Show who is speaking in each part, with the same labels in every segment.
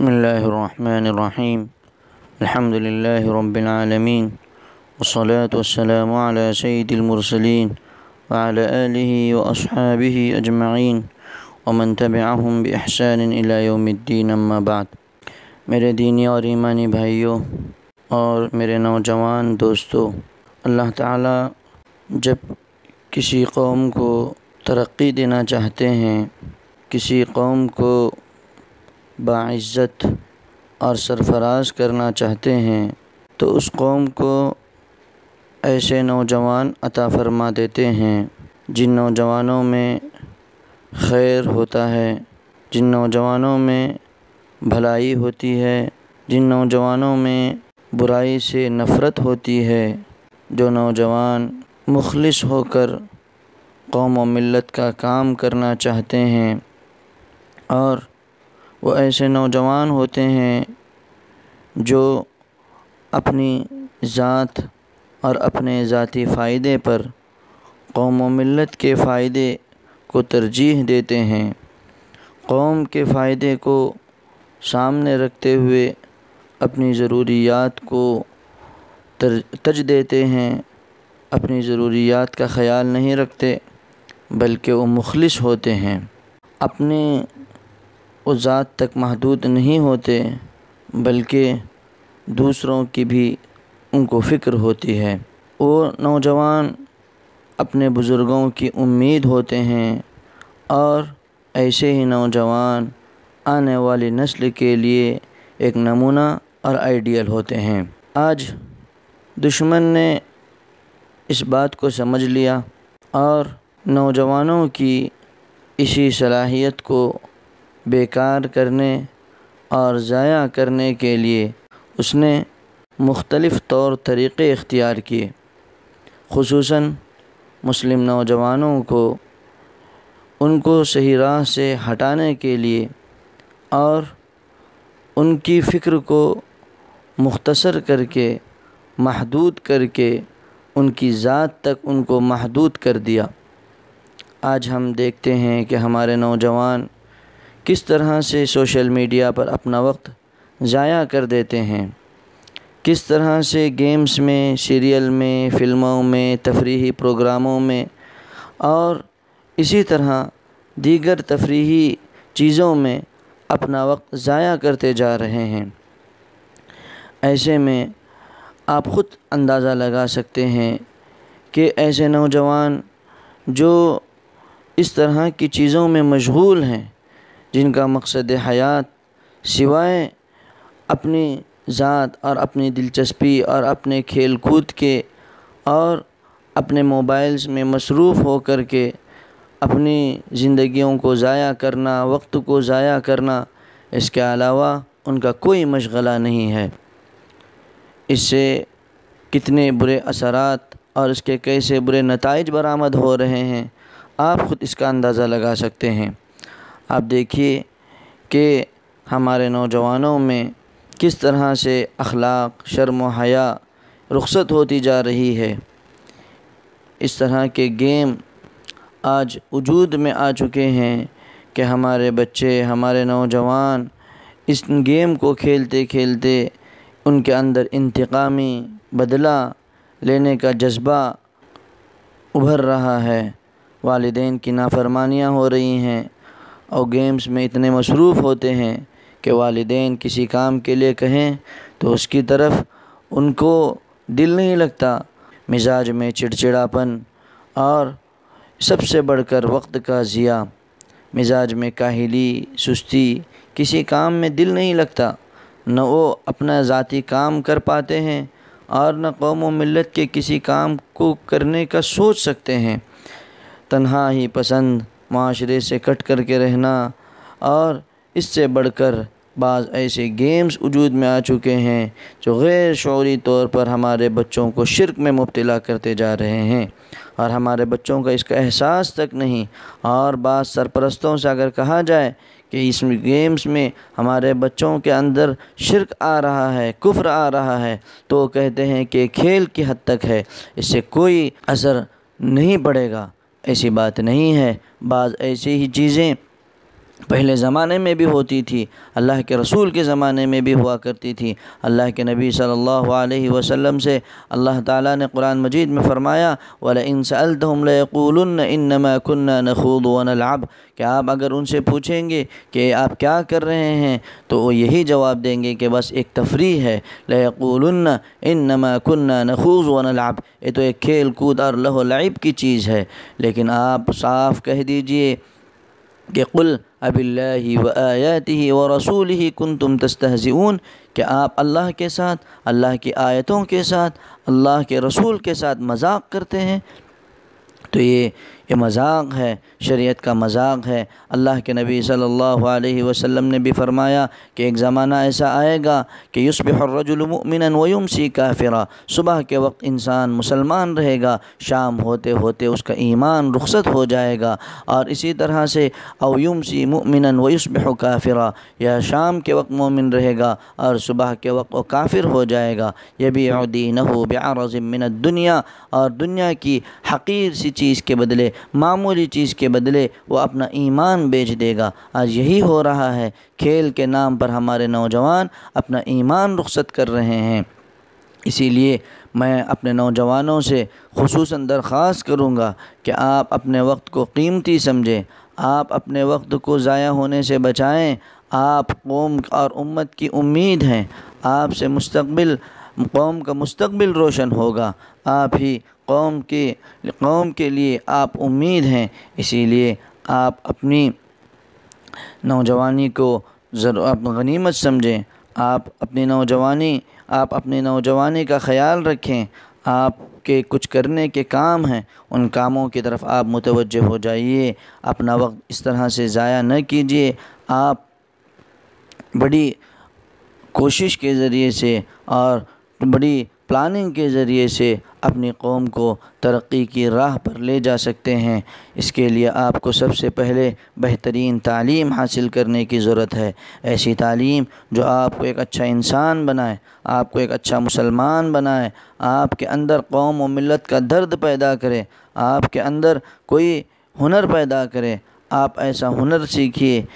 Speaker 1: بسم الله الرحمن الرحيم الحمد لله رب العالمين والصلاة والسلام على سيد المرسلين وعلى آله وأصحابه أجمعين ومن تبعهم بإحسان إلى يوم الدين أما بعد मेरे दीनी और ईमानी भाइयों और मेरे नौजवान दोस्तों अल्लाह ताला जब किसी कौम को तरक्की देना चाहते हैं किसी कौम बाज़्ज़त और सरफराज़ करना चाहते हैं तो उस कौम को ऐसे नौजवान अता फ़रमा देते हैं जिन नौजवानों में खैर होता है जिन नौजवानों में भलाई होती है जिन नौजवानों में बुराई से नफ़रत होती है जो नौजवान मुखलस होकर कौम व मिलत का काम करना चाहते हैं और वो ऐसे नौजवान होते हैं जो अपनी ज़ात और अपने ज़ाती फ़ायदे पर कौम मिलत के फ़ायदे को तरजीह देते हैं कौम के फ़ायदे को सामने रखते हुए अपनी ज़रूरियात को तज देते हैं अपनी ज़रूरियात का ख़्याल नहीं रखते बल्कि वो मुखलिस होते हैं अपने व ज़ात तक महदूद नहीं होते बल्कि दूसरों की भी उनको फ़िक्र होती है वो नौजवान अपने बुज़ुर्गों की उम्मीद होते हैं और ऐसे ही नौजवान आने वाली नस्ल के लिए एक नमूना और आइडियल होते हैं आज दुश्मन ने इस बात को समझ लिया और नौजवानों की इसी सलाहियत को बेकार करने और ज़ाया करने के लिए उसने मुख्तलफ़ तौर तरीक़े इख्तियार किए खसूस मुस्लिम नौजवानों को उनको सही राह से हटाने के लिए और उनकी फ़िक्र को मुख्तसर करके महदूद करके उनकी ज़ात तक उनको महदूद कर दिया आज हम देखते हैं कि हमारे नौजवान किस तरह से सोशल मीडिया पर अपना वक्त ज़ाया कर देते हैं किस तरह से गेम्स में सीरियल में फ़िल्मों में तफरी प्रोग्रामों में और इसी तरह दीगर तफरी चीज़ों में अपना वक्त ज़ाया करते जा रहे हैं ऐसे में आप ख़ुद अंदाज़ा लगा सकते हैं कि ऐसे नौजवान जो इस तरह की चीज़ों में मशगूल हैं जिनका मकसद हयात सिवाय अपनी ज़ात और अपनी दिलचस्पी और अपने खेल कूद के और अपने मोबाइल्स में मसरूफ़ होकर के अपनी ज़िंदगियों को ज़ाया करना वक्त को ज़ाया करना इसके अलावा उनका कोई मशगला नहीं है इससे कितने बुरे असरात और इसके कैसे बुरे नतज बरामद हो रहे हैं आप ख़ुद इसका अंदाज़ा लगा सकते हैं आप देखिए कि हमारे नौजवानों में किस तरह से अखलाक शर्म हया रुखसत होती जा रही है इस तरह के गेम आज वजूद में आ चुके हैं कि हमारे बच्चे हमारे नौजवान इस गेम को खेलते खेलते उनके अंदर इंतकामी बदला लेने का जज्बा उभर रहा है वालदेन की नाफरमानियाँ हो रही हैं और गेम्स में इतने मसरूफ़ होते हैं कि वालदे किसी काम के लिए कहें तो उसकी तरफ उनको दिल नहीं लगता मिजाज में चिड़चिड़ापन और सबसे बढ़कर वक्त का ज़िया मिजाज में काहली सुस्ती किसी काम में दिल नहीं लगता न वो अपना ज़ाती काम कर पाते हैं और न कौम मिलत के किसी काम को करने का सोच सकते हैं तनहा ही पसंद माशरे से कट करके रहना और इससे बढ़कर बाज़ ऐसे गेम्स वजूद में आ चुके हैं जो गैर शौरी तौर पर हमारे बच्चों को शिरक में मुबतला करते जा रहे हैं और हमारे बच्चों का इसका एहसास तक नहीं और बात सरपरस्तों से अगर कहा जाए कि इस गेम्स में हमारे बच्चों के अंदर शिरक आ रहा है कुफ्र आ रहा है तो कहते हैं कि खेल की हद तक है इससे कोई असर नहीं पड़ेगा ऐसी बात नहीं है बाज़ ऐसी ही चीज़ें पहले ज़माने में भी होती थी अल्लाह के रसूल के ज़माने में भी हुआ करती थी अल्लाह के नबी सल्लल्लाहु अलैहि वसल्लम से अल्लाह ताला ने कुरान मजीद में फ़रमाया वाला इन सलतमकुल खूद कन्ना नखूद वनलाब कि आप अगर उनसे पूछेंगे कि आप क्या कर रहे हैं तो वो यही जवाब देंगे कि बस एक तफरी है लकुल इनमा कन्ना नखूज ये तो एक खेल कूद और लाइब की चीज़ है लेकिन आप साफ़ कह दीजिए कि कुल अब वआयातिही व रसूल ही कन तुम तस्तहज़ून कि आप अल्लाह के साथ अल्लाह की आयतों के साथ अल्लाह के रसूल के साथ मजाक करते हैं तो ये ये मजाक है शरीयत का मजाक है अल्लाह के नबी सल्लल्लाहु अलैहि वसल्लम ने भी फरमाया कि एक ज़माना ऐसा आएगा कि युसबिरजुलमिन वयुम सी काफिरा सुबह के वक्त इंसान मुसलमान रहेगा शाम होते होते उसका ईमान रुखसत हो जाएगा और इसी तरह से अवयुम सी ममिन वयुसब काफिरा यह शाम के वक्त मोमिन रहेगा और सुबह के वक्त वो काफिर हो जाएगा यह भी अदीन हो ब्यारज़मिन दुनिया और दुनिया की हकीर सी चीज़ के बदले मामूली चीज़ के बदले वो अपना ईमान बेच देगा आज यही हो रहा है खेल के नाम पर हमारे नौजवान अपना ईमान रुख्सत कर रहे हैं इसीलिए मैं अपने नौजवानों से खसूस दरख्वास्त करूँगा कि आप अपने वक्त को कीमती समझें आप अपने वक्त को ज़ाया होने से बचाएँ आप कौम और उम्मत की उम्मीद हैं आपसे मुस्तबिल कौम का मुस्तबिल रोशन होगा आप ही कौम के कौम के लिए आप उम्मीद हैं इसीलिए आप अपनी नौजवानी को ज़रूर आप गनीमत समझें आप अपनी नौजवानी आप अपनी नौजवानी का ख्याल रखें आपके कुछ करने के काम हैं उन कामों की तरफ आप मुतवज हो जाइए अपना वक्त इस तरह से ज़ाया न कीजिए आप बड़ी कोशिश के ज़रिए से और बड़ी प्लानिंग के ज़रिए से अपनी कौम को तरक्की की राह पर ले जा सकते हैं इसके लिए आपको सबसे पहले बेहतरीन तालीम हासिल करने की ज़रूरत है ऐसी तालीम जो आपको एक अच्छा इंसान बनाए आपको एक अच्छा मुसलमान बनाए आपके अंदर कौम व मिलत का दर्द पैदा करे आपके अंदर कोई हुनर पैदा करे आप ऐसा हुनर सीखिए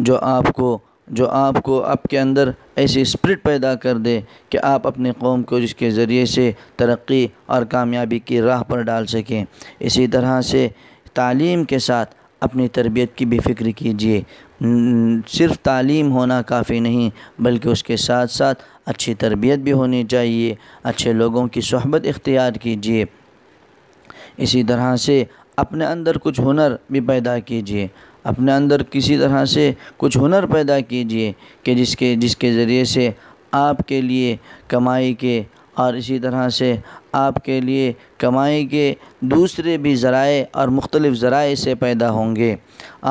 Speaker 1: जो आपको जो आपको आपके अंदर ऐसी स्प्रिट पैदा कर दे कि आप अपने कौम को जिसके ज़रिए से तरक्की और कामयाबी की राह पर डाल सकें इसी तरह से तालीम के साथ अपनी तरबियत की भी फ़िक्र कीजिए सिर्फ तालीम होना काफ़ी नहीं बल्कि उसके साथ साथ अच्छी तरबियत भी होनी चाहिए अच्छे लोगों की सहबत इख्तियार कीजिए इसी तरह से अपने अंदर कुछ हुनर भी पैदा कीजिए अपने अंदर किसी तरह से कुछ हुनर पैदा कीजिए कि जिसके जिसके ज़रिए से आपके लिए कमाई के और इसी तरह से आपके लिए कमाई के दूसरे भी ज़राए और मुख्तलिफ़ ज़राए से पैदा होंगे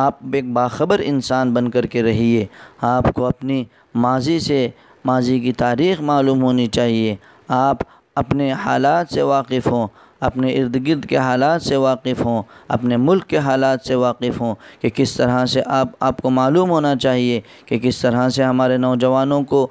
Speaker 1: आप एक बाखबर इंसान बन कर के रहिए आपको अपनी माजी से माजी की तारीख़ मालूम होनी चाहिए आप अपने हालात से वाकिफ़ हों अपने इर्द गिर्द के हालात से वाकिफ़ हों अपने मुल्क के हालात से वाकिफ़ हों कि किस तरह से आप आपको मालूम होना चाहिए कि किस तरह से हमारे नौजवानों को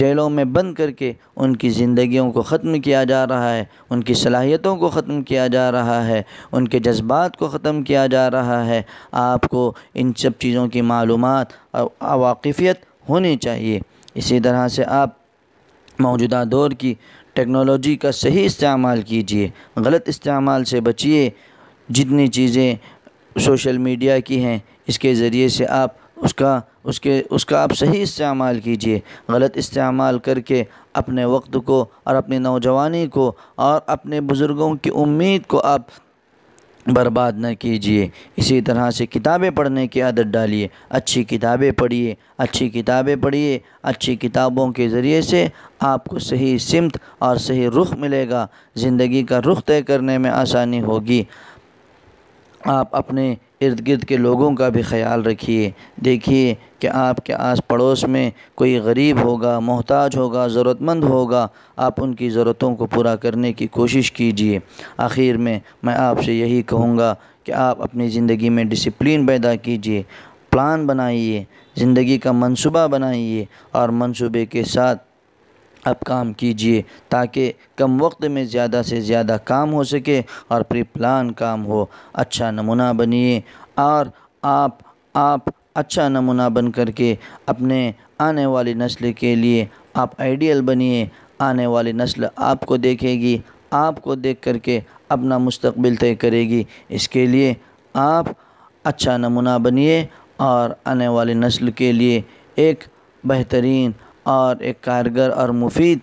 Speaker 1: जेलों में बंद करके उनकी ज़िंदगियों को ख़त्म किया जा रहा है उनकी सलाहियतों को ख़त्म किया जा रहा है उनके जज्बात को ख़त्म किया जा रहा है आपको इन सब चीज़ों की मालूम वाकफ़ियत होनी चाहिए इसी तरह से आप मौजूदा दौर की टेक्नोलॉजी का सही इस्तेमाल कीजिए गलत इस्तेमाल से बचिए जितनी चीज़ें सोशल मीडिया की हैं इसके ज़रिए से आप उसका उसके उसका आप सही इस्तेमाल कीजिए गलत इस्तेमाल करके अपने वक्त को और अपनी नौजवानी को और अपने बुज़ुर्गों की उम्मीद को आप बर्बाद न कीजिए इसी तरह से किताबें पढ़ने की आदत डालिए अच्छी किताबें पढ़िए अच्छी किताबें पढ़िए अच्छी किताबों के ज़रिए से आपको सही सिमत और सही रुख मिलेगा ज़िंदगी का रुख तय करने में आसानी होगी आप अपने इर्द गिर्द के लोगों का भी ख्याल रखिए देखिए कि आपके आस पड़ोस में कोई गरीब होगा मोहताज होगा ज़रूरतमंद होगा आप उनकी ज़रूरतों को पूरा करने की कोशिश कीजिए आखिर में मैं आपसे यही कहूँगा कि आप अपनी ज़िंदगी में डिसिप्लिन पैदा कीजिए प्लान बनाइए ज़िंदगी का मंसूबा बनाइए और मंसूबे के साथ आप काम कीजिए ताकि कम वक्त में ज़्यादा से ज़्यादा काम हो सके और प्री प्लान काम हो अच्छा नमूना बनिए और आप आप अच्छा नमूना बन करके अपने आने वाली नस्ल के लिए आप आइडियल बनिए आने वाली नस्ल आपको देखेगी आपको देख करके अपना मुस्तबिल तय करेगी इसके लिए आप अच्छा नमूना बनिए और आने वाली नस्ल के लिए एक बेहतरीन और एक कारगर और मुफीद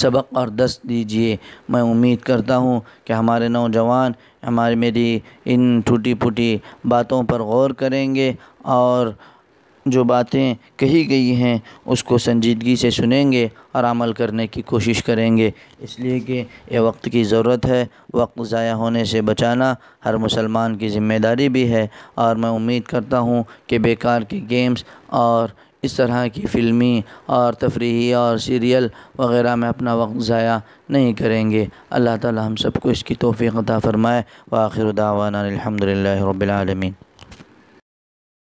Speaker 1: सबक और दस दीजिए मैं उम्मीद करता हूँ कि हमारे नौजवान हमारे मेरी इन टूटी फूटी बातों पर गौर करेंगे और जो बातें कही गई हैं उसको संजीदगी से सुनेंगे और अमल करने की कोशिश करेंगे इसलिए कि यह वक्त की ज़रूरत है वक्त ज़ाया होने से बचाना हर मुसलमान की ज़िम्मेदारी भी है और मैं उम्मीद करता हूँ कि बेकार के गेम्स और इस तरह की फ़िल्मी और तफरी और सीरियल वगैरह में अपना वक्त ज़ाया नहीं करेंगे अल्लाह ताला हम सबको इसकी तोफ़ी अता फ़रमाए व आखिर दावाना अलहमदिल्ला रबालमीन